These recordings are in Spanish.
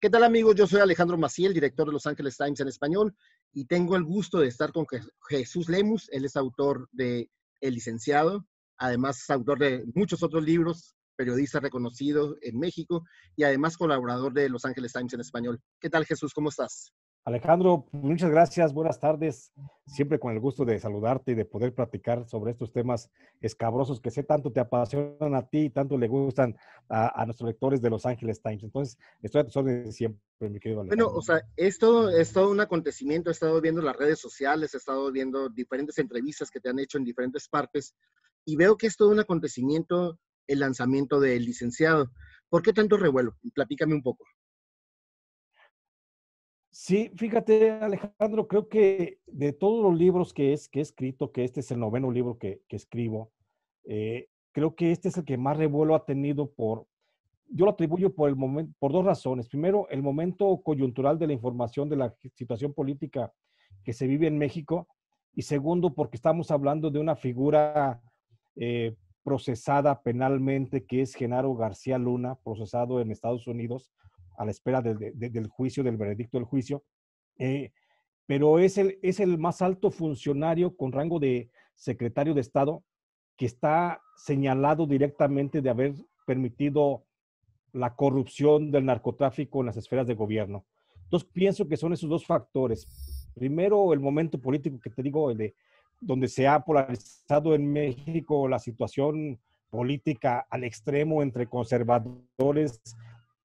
¿Qué tal amigos? Yo soy Alejandro Maciel, director de Los Ángeles Times en español, y tengo el gusto de estar con Jesús Lemus. Él es autor de El licenciado, además autor de muchos otros libros, periodista reconocido en México y además colaborador de Los Ángeles Times en español. ¿Qué tal Jesús? ¿Cómo estás? Alejandro, muchas gracias, buenas tardes. Siempre con el gusto de saludarte y de poder platicar sobre estos temas escabrosos que sé tanto te apasionan a ti y tanto le gustan a, nuestros lectores de Los Ángeles Times. Entonces, estoy a tus órdenes siempre, mi querido Alejandro. Bueno, o sea, esto es todo un acontecimiento. He estado viendo las redes sociales, he estado viendo diferentes entrevistas que te han hecho en diferentes partes y veo que es todo un acontecimiento el lanzamiento del licenciado. ¿Por qué tanto revuelo? Platícame un poco. Sí, fíjate, Alejandro, creo que de todos los libros que, es, que he escrito, que este es el noveno libro que, escribo, eh, creo que este es el que más revuelo ha tenido por, yo lo atribuyo por, el momento, por dos razones. Primero, el momento coyuntural de la información de la situación política que se vive en México. Y segundo, porque estamos hablando de una figura eh, procesada penalmente, que es Genaro García Luna, procesado en Estados Unidos a la espera del juicio, del veredicto del juicio, eh, pero es el, es el más alto funcionario con rango de secretario de Estado que está señalado directamente de haber permitido la corrupción del narcotráfico en las esferas de gobierno. Entonces pienso que son esos dos factores. Primero, el momento político que te digo, de, donde se ha polarizado en México la situación política al extremo entre conservadores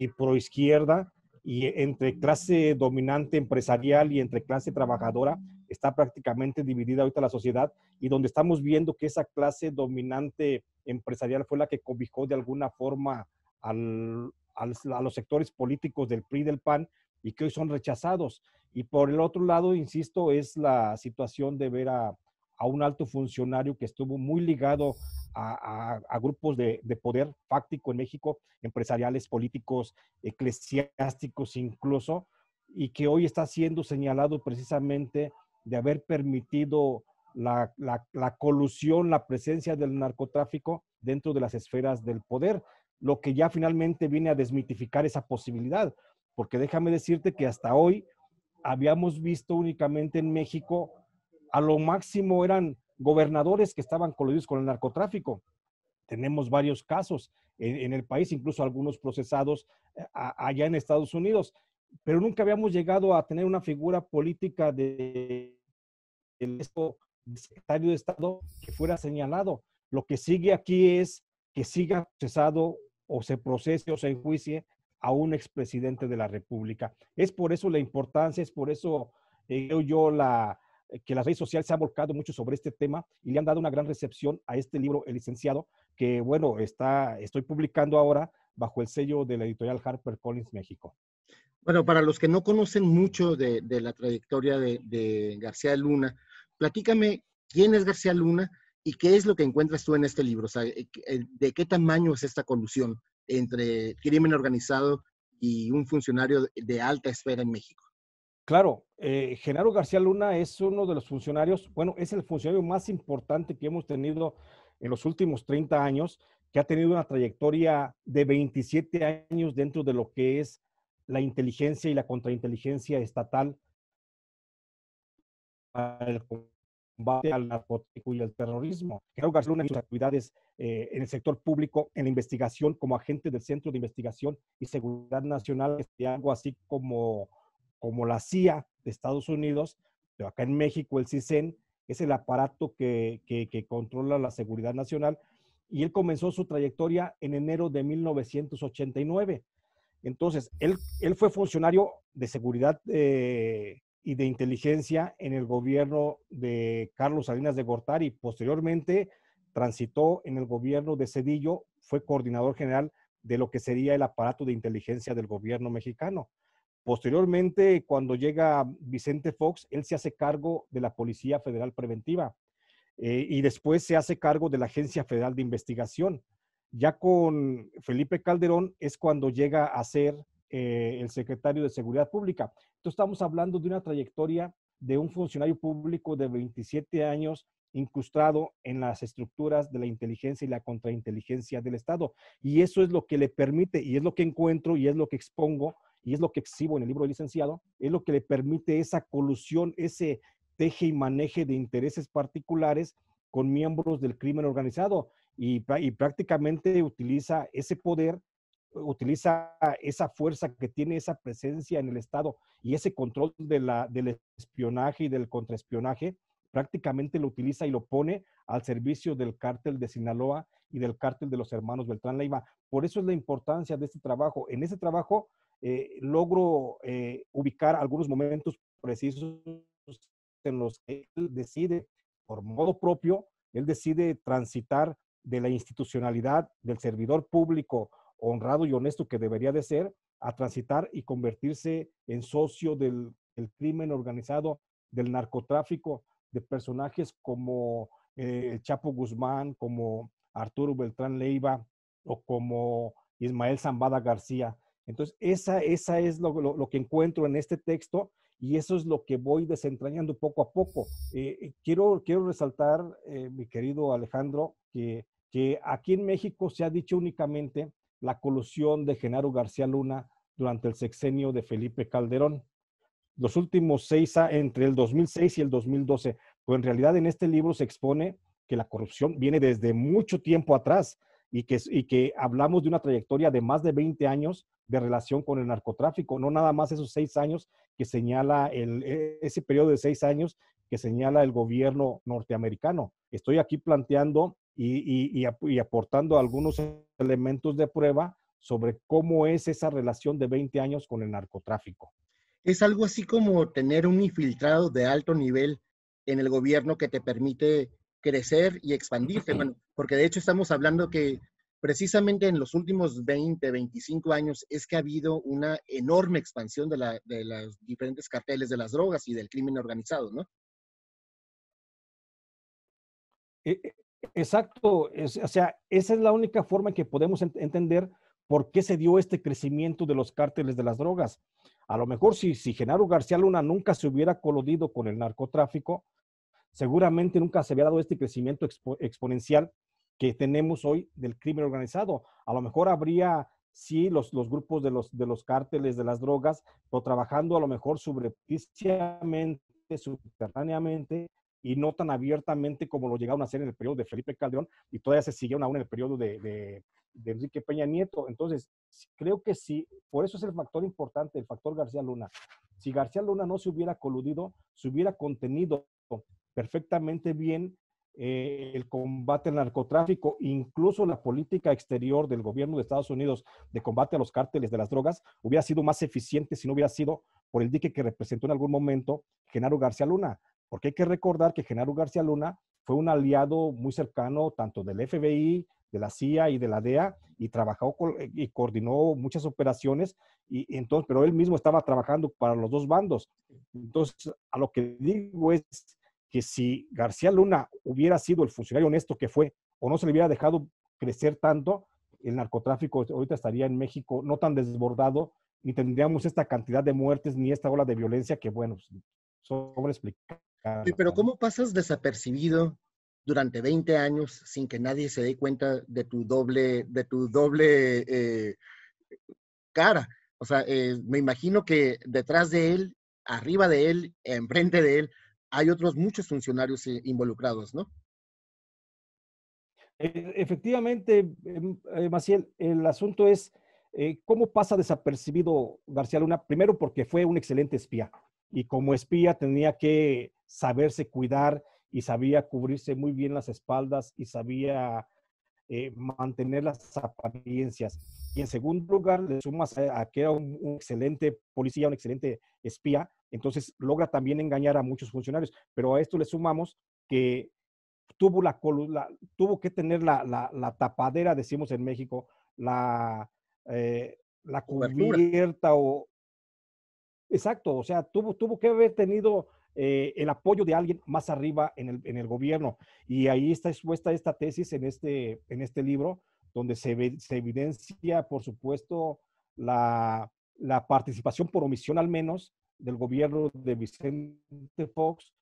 y proizquierda y entre clase dominante empresarial y entre clase trabajadora está prácticamente dividida ahorita la sociedad y donde estamos viendo que esa clase dominante empresarial fue la que cobijó de alguna forma a los sectores políticos del PRI y del PAN y que hoy son rechazados. Y por el otro lado, insisto, es la situación de ver a, a un alto funcionario que estuvo muy ligado a, grupos de, poder fáctico en México, empresariales, políticos, eclesiásticos incluso, y que hoy está siendo señalado precisamente de haber permitido la colusión, la presencia del narcotráfico dentro de las esferas del poder, lo que ya finalmente viene a desmitificar esa posibilidad, porque déjame decirte que hasta hoy habíamos visto únicamente en México, a lo máximo eran gobernadores que estaban coludidos con el narcotráfico. Tenemos varios casos en, el país, incluso algunos procesados eh, allá en Estados Unidos, pero nunca habíamos llegado a tener una figura política de, secretario de Estado que fuera señalado. Lo que sigue aquí es que siga procesado o se procese o se enjuicie a un expresidente de la República. Es por eso la importancia, es por eso eh, yo la, que las redes sociales se han volcado mucho sobre este tema y le han dado una gran recepción a este libro, El Licenciado, que bueno, está, estoy publicando ahora bajo el sello de la editorial HarperCollins México. Bueno, para los que no conocen mucho de, la trayectoria de, de, García Luna, platícame quién es García Luna y qué es lo que encuentras tú en este libro. O sea, eh, eh, ¿de qué tamaño es esta colusión entre crimen organizado y un funcionario de alta esfera en México? Claro, eh, Genaro García Luna es uno de los funcionarios, bueno, es el funcionario más importante que hemos tenido en los últimos 30 años, que ha tenido una trayectoria de 27 años dentro de lo que es la inteligencia y la contrainteligencia estatal para el combate al narcotráfico y al terrorismo. Genaro García Luna y sus actividades eh, en el sector público, en la investigación, como agente del Centro de Investigación y Seguridad Nacional, algo así como como la CIA de Estados Unidos, pero acá en México el CISEN es el aparato que, controla la seguridad nacional, y él comenzó su trayectoria en enero de 1989. Entonces, él, fue funcionario de seguridad eh, y de inteligencia en el gobierno de Carlos Salinas de Gortari. Posteriormente, transitó en el gobierno de Cedillo, fue coordinador general de lo que sería el aparato de inteligencia del gobierno mexicano. Posteriormente, cuando llega Vicente Fox, él se hace cargo de la Policía Federal Preventiva eh, y después se hace cargo de la Agencia Federal de Investigación. Ya con Felipe Calderón es cuando llega a ser eh, el secretario de Seguridad Pública. Entonces estamos hablando de una trayectoria de un funcionario público de 27 años incrustado en las estructuras de la inteligencia y la contrainteligencia del Estado. Y eso es lo que le permite y es lo que encuentro y es lo que expongo y es lo que exhibo en el libro del licenciado, es lo que le permite esa colusión, ese teje y maneje de intereses particulares con miembros del crimen organizado y, prácticamente utiliza ese poder, utiliza esa fuerza que tiene esa presencia en el Estado y ese control de la, del espionaje y del contraespionaje, prácticamente lo utiliza y lo pone al servicio del cártel de Sinaloa y del cártel de los hermanos Beltrán Leiva. Por eso es la importancia de este trabajo. En ese trabajo eh, logro eh, ubicar algunos momentos precisos en los que él decide, por modo propio, él decide transitar de la institucionalidad del servidor público honrado y honesto que debería de ser, a transitar y convertirse en socio del, crimen organizado, del narcotráfico, de personajes como eh, el Chapo Guzmán, como Arturo Beltrán Leiva o como Ismael Zambada García. Entonces, esa, es lo, que encuentro en este texto y eso es lo que voy desentrañando poco a poco. Eh, eh, quiero, resaltar, eh, mi querido Alejandro, que, que aquí en México se ha dicho únicamente la colusión de Genaro García Luna durante el sexenio de Felipe Calderón. Los últimos seis, entre el 2006 y el 2012, pues en realidad en este libro se expone que la corrupción viene desde mucho tiempo atrás y que, y que hablamos de una trayectoria de más de 20 años de relación con el narcotráfico, no nada más esos seis años que señala el, e, ese periodo de seis años que señala el gobierno norteamericano. Estoy aquí planteando y, y aportando algunos elementos de prueba sobre cómo es esa relación de 20 años con el narcotráfico. Es algo así como tener un infiltrado de alto nivel en el gobierno que te permite crecer y expandir, porque de hecho estamos hablando que precisamente en los últimos 20, 25 años es que ha habido una enorme expansión de, los diferentes carteles de las drogas y del crimen organizado, ¿no? E, e, exacto, o sea, esa es la única forma en que podemos entender por qué se dio este crecimiento de los cárteles de las drogas. A lo mejor si, Genaro García Luna nunca se hubiera colodido con el narcotráfico, seguramente nunca se había dado este crecimiento exponencial que tenemos hoy del crimen organizado. A lo mejor habría, sí, los, grupos de los, de los cárteles, de las drogas, pero trabajando a lo mejor subrepticiamente, subterráneamente, y no tan abiertamente como lo llegaron a hacer en el periodo de Felipe Calderón y todavía se siguieron aún en el periodo de, de, Enrique Peña Nieto. Entonces, creo que sí, por eso es el factor importante, el factor García Luna. Si García Luna no se hubiera coludido, se hubiera contenido perfectamente bien eh, el combate al narcotráfico, incluso la política exterior del gobierno de Estados Unidos de combate a los cárteles de las drogas, hubiera sido más eficiente si no hubiera sido por el dique que representó en algún momento Genaro García Luna. Porque hay que recordar que Genaro García Luna fue un aliado muy cercano tanto del FBI, de la CIA y de la DEA y trabajó eh, y coordinó muchas operaciones y, entonces pero él mismo estaba trabajando para los dos bandos. Entonces, a lo que digo es que si García Luna hubiera sido el funcionario honesto que fue, o no se le hubiera dejado crecer tanto, el narcotráfico ahorita estaría en México no tan desbordado, ni tendríamos esta cantidad de muertes, ni esta ola de violencia que, bueno, pues, explicar Sí, pero ¿cómo pasas desapercibido durante 20 años sin que nadie se dé cuenta de tu doble, de tu doble eh, cara? O sea, eh, me imagino que detrás de él, arriba de él, enfrente de él, hay otros muchos funcionarios eh, involucrados, ¿no? E-, efectivamente, em, eh, Maciel, el asunto es eh, cómo pasa desapercibido García Luna, primero porque fue un excelente espía y como espía tenía que saberse cuidar y sabía cubrirse muy bien las espaldas y sabía mantener las apariencias. Y en segundo lugar, le sumas a, que era un, excelente policía, un excelente espía, entonces logra también engañar a muchos funcionarios. Pero a esto le sumamos que tuvo, la, tuvo que tener la, tapadera, decimos en México, la, eh, la cubierta o... Exacto, o sea, tuvo, tuvo que haber tenido eh, el apoyo de alguien más arriba en el, gobierno. Y ahí está expuesta esta tesis en este, en este libro, donde se, se evidencia, por supuesto, la participación por omisión al menos del gobierno de Vicente Fox,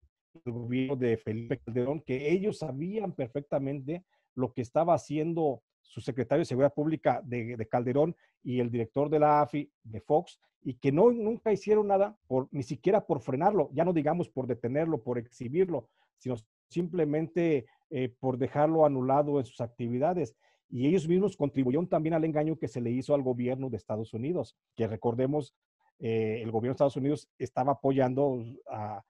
del gobierno de Felipe Calderón, que ellos sabían perfectamente lo que estaba haciendo su secretario de Seguridad Pública de, Calderón y el director de la AFI de Fox, y que no, nunca hicieron nada, ni siquiera por frenarlo, ya no digamos por detenerlo, por exhibirlo, sino simplemente eh, por dejarlo anulado en sus actividades. Y ellos mismos contribuyeron también al engaño que se le hizo al gobierno de Estados Unidos, que recordemos eh, el gobierno de Estados Unidos estaba apoyando a,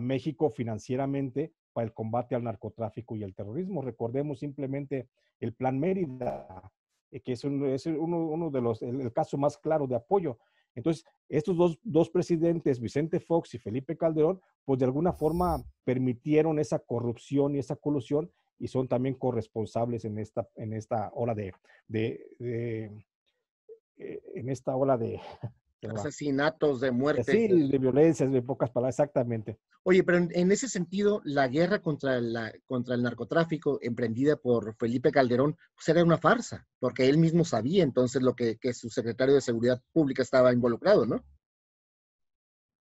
México financieramente para el combate al narcotráfico y al terrorismo. Recordemos simplemente el Plan Mérida, eh, que es, uno, de los, el, caso más claro de apoyo. Entonces, estos dos, dos, presidentes, Vicente Fox y Felipe Calderón, pues de alguna forma permitieron esa corrupción y esa colusión y son también corresponsables en esta, en esta ola de, de eh, en esta ola de, asesinatos, de muerte. Sí, de violencias, de pocas palabras, exactamente. Oye, pero en, ese sentido, la guerra contra, la, contra el narcotráfico emprendida por Felipe Calderón, pues, era una farsa, porque él mismo sabía entonces lo que, que su secretario de Seguridad Pública estaba involucrado, ¿no?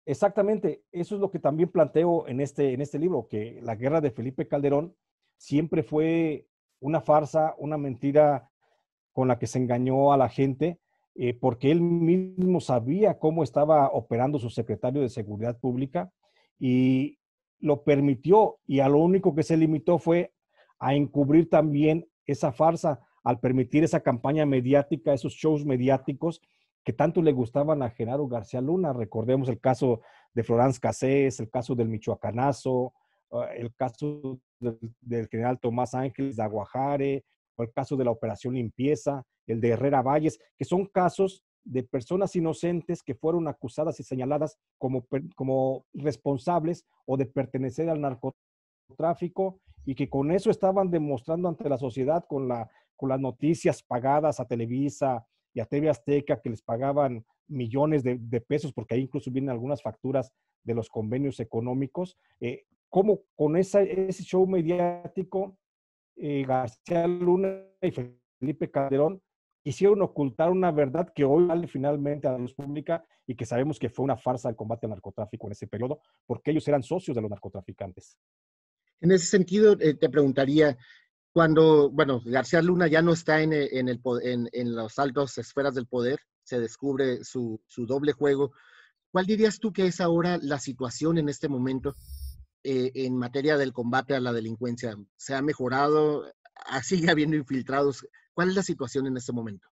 Exactamente, eso es lo que también planteo en este, en este libro, que la guerra de Felipe Calderón siempre fue una farsa, una mentira con la que se engañó a la gente eh, porque él mismo sabía cómo estaba operando su secretario de Seguridad Pública y lo permitió y a lo único que se limitó fue a encubrir también esa farsa al permitir esa campaña mediática, esos shows mediáticos que tanto le gustaban a Genaro García Luna. Recordemos el caso de Florence Cassés, el caso del Michoacanazo, ah, el caso del, del general Tomás Ángeles de Aguajare, o el caso de la Operación Limpieza, el de Herrera Valles, que son casos de personas inocentes que fueron acusadas y señaladas como, como responsables o de pertenecer al narcotráfico y que con eso estaban demostrando ante la sociedad con, la, con las noticias pagadas a Televisa y a TV Azteca que les pagaban millones de, pesos, porque ahí incluso vienen algunas facturas de los convenios económicos, eh, cómo con ese show mediático eh, García Luna y Felipe Calderón hicieron ocultar una verdad que hoy vale finalmente a la luz pública y que sabemos que fue una farsa el combate al narcotráfico en ese periodo, porque ellos eran socios de los narcotraficantes. En ese sentido, eh, te preguntaría, cuando, bueno, García Luna ya no está en, en, el, en, las altas esferas del poder, se descubre su, doble juego, ¿cuál dirías tú que es ahora la situación en este momento eh, en materia del combate a la delincuencia? ¿Se ha mejorado? ¿Sigue habiendo infiltrados ¿Cuál es la situación en este momento?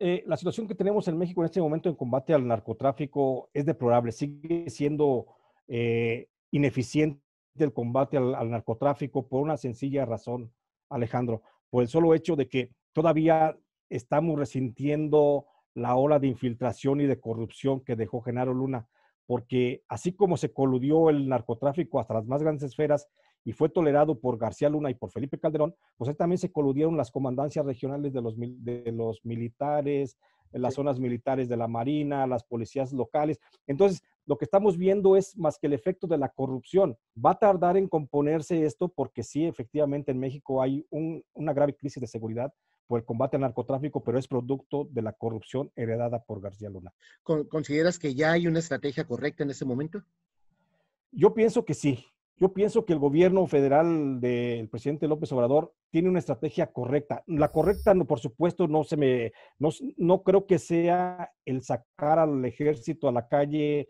Eh, la situación que tenemos en México en este momento en combate al narcotráfico es deplorable. Sigue siendo eh, ineficiente el combate al, narcotráfico por una sencilla razón, Alejandro, por el solo hecho de que todavía estamos resintiendo la ola de infiltración y de corrupción que dejó Genaro Luna, porque así como se coludió el narcotráfico hasta las más grandes esferas, y fue tolerado por García Luna y por Felipe Calderón, pues ahí también se coludieron las comandancias regionales de los, de los militares, las zonas militares de la Marina, las policías locales. Entonces, lo que estamos viendo es más que el efecto de la corrupción. Va a tardar en componerse esto porque sí, efectivamente, en México hay una grave crisis de seguridad por el combate al narcotráfico, pero es producto de la corrupción heredada por García Luna. ¿Consideras que ya hay una estrategia correcta en ese momento? Yo pienso que sí. Yo pienso que el gobierno federal del presidente López Obrador tiene una estrategia correcta. La correcta, no por supuesto, no se me, no, creo que sea el sacar al ejército a la calle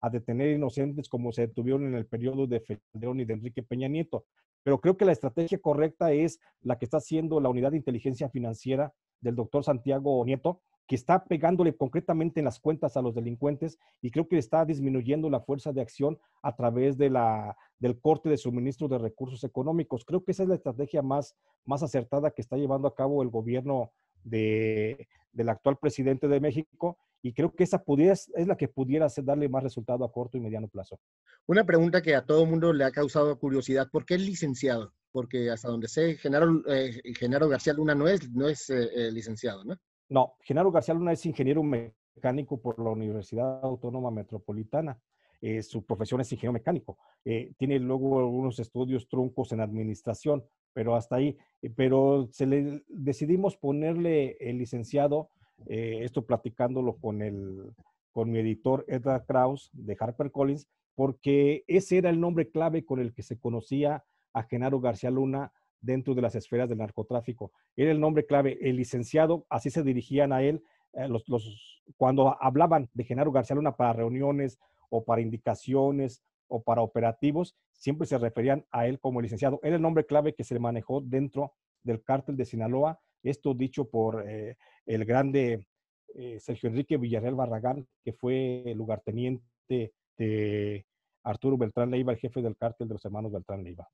a detener inocentes como se detuvieron en el periodo de Federón y de Enrique Peña Nieto. Pero creo que la estrategia correcta es la que está haciendo la unidad de inteligencia financiera del doctor Santiago Nieto, que está pegándole concretamente en las cuentas a los delincuentes y creo que está disminuyendo la fuerza de acción a través de la, del corte de suministro de recursos económicos. Creo que esa es la estrategia más, más acertada que está llevando a cabo el gobierno de, del actual presidente de México y creo que esa pudiera, es la que pudiera darle más resultado a corto y mediano plazo. Una pregunta que a todo mundo le ha causado curiosidad, ¿por qué es licenciado? Porque hasta donde sé, Genaro, eh, García Luna no es, eh, eh, licenciado, ¿no? No, Genaro García Luna es ingeniero mecánico por la Universidad Autónoma Metropolitana. Eh, su profesión es ingeniero mecánico. Eh, tiene luego algunos estudios truncos en administración, pero hasta ahí. Eh, pero se le, decidimos ponerle el licenciado, esto platicándolo con, el, con mi editor Edgar Kraus de HarperCollins, porque ese era el nombre clave con el que se conocía a Genaro García Luna dentro de las esferas del narcotráfico. Era el nombre clave, el licenciado, así se dirigían a él eh, los, cuando hablaban de Genaro García Luna para reuniones o para indicaciones o para operativos, siempre se referían a él como licenciado. Era el nombre clave que se manejó dentro del cártel de Sinaloa, esto dicho por eh, el grande eh, Sergio Enrique Villarreal Barragán, que fue lugarteniente de Arturo Beltrán Leiva, el jefe del cártel de los hermanos Beltrán Leiva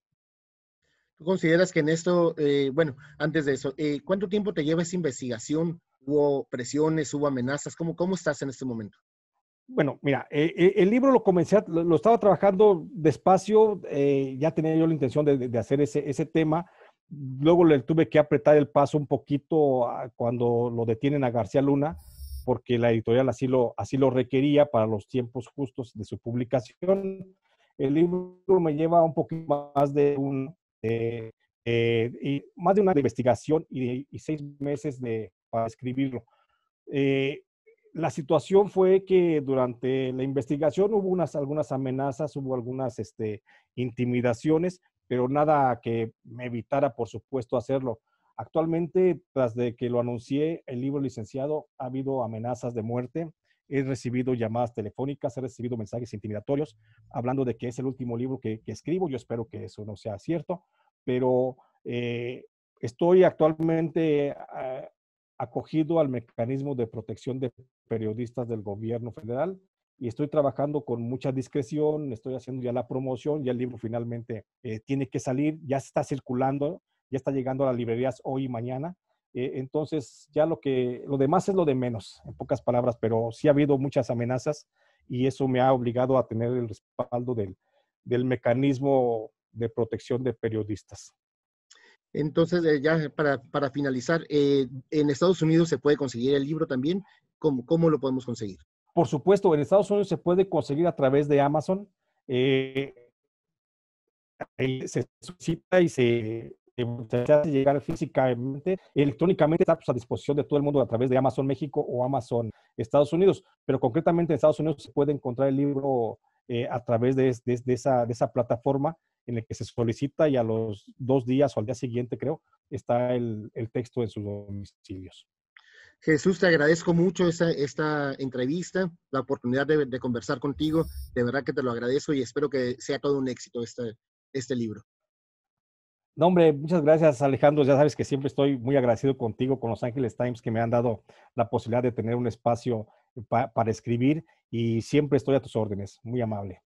consideras que en esto, eh, bueno, antes de eso, eh, ¿cuánto tiempo te lleva esa investigación? ¿Hubo presiones, hubo amenazas? ¿Cómo, cómo estás en este momento? Bueno, mira, eh, el libro lo comencé, lo, estaba trabajando despacio, ya tenía yo la intención de, hacer ese, ese, tema. Luego le tuve que apretar el paso un poquito cuando lo detienen a García Luna, porque la editorial así lo, así lo requería para los tiempos justos de su publicación. El libro me lleva un poquito más de un, eh, eh, y más de una investigación y, seis meses de, para escribirlo. Eh, la situación fue que durante la investigación hubo unas, algunas amenazas, hubo algunas este, intimidaciones, pero nada que me evitara, por supuesto, hacerlo. Actualmente, tras de que lo anuncié, el libro licenciado, ha habido amenazas de muerte, he recibido llamadas telefónicas, he recibido mensajes intimidatorios hablando de que es el último libro que, escribo. Yo espero que eso no sea cierto, pero eh, estoy actualmente ah, acogido al mecanismo de protección de periodistas del gobierno federal y estoy trabajando con mucha discreción, estoy haciendo ya la promoción, ya el libro finalmente eh, tiene que salir, ya está circulando, ya está llegando a las librerías hoy y mañana. Eh, entonces, ya lo que, lo demás es lo de menos, en pocas palabras, pero sí ha habido muchas amenazas y eso me ha obligado a tener el respaldo del, mecanismo de protección de periodistas. Entonces, eh, ya para, finalizar, eh, en Estados Unidos se puede conseguir el libro también. ¿Cómo, ¿Cómo, lo podemos conseguir? Por supuesto, en Estados Unidos se puede conseguir a través de Amazon. se suscita y se se hace llegar físicamente, electrónicamente está pues, a disposición de todo el mundo a través de Amazon México o Amazon Estados Unidos, pero concretamente en Estados Unidos se puede encontrar el libro eh, a través de, esa, plataforma en la que se solicita y a los dos días o al día siguiente, creo, está el, texto en sus domicilios. Jesús, te agradezco mucho esta, entrevista, la oportunidad de, conversar contigo. De verdad que te lo agradezco y espero que sea todo un éxito este, este libro. No, hombre, muchas gracias Alejandro. Ya sabes que siempre estoy muy agradecido contigo, con Los Ángeles Times, que me han dado la posibilidad de tener un espacio eh, para escribir y siempre estoy a tus órdenes. Muy amable.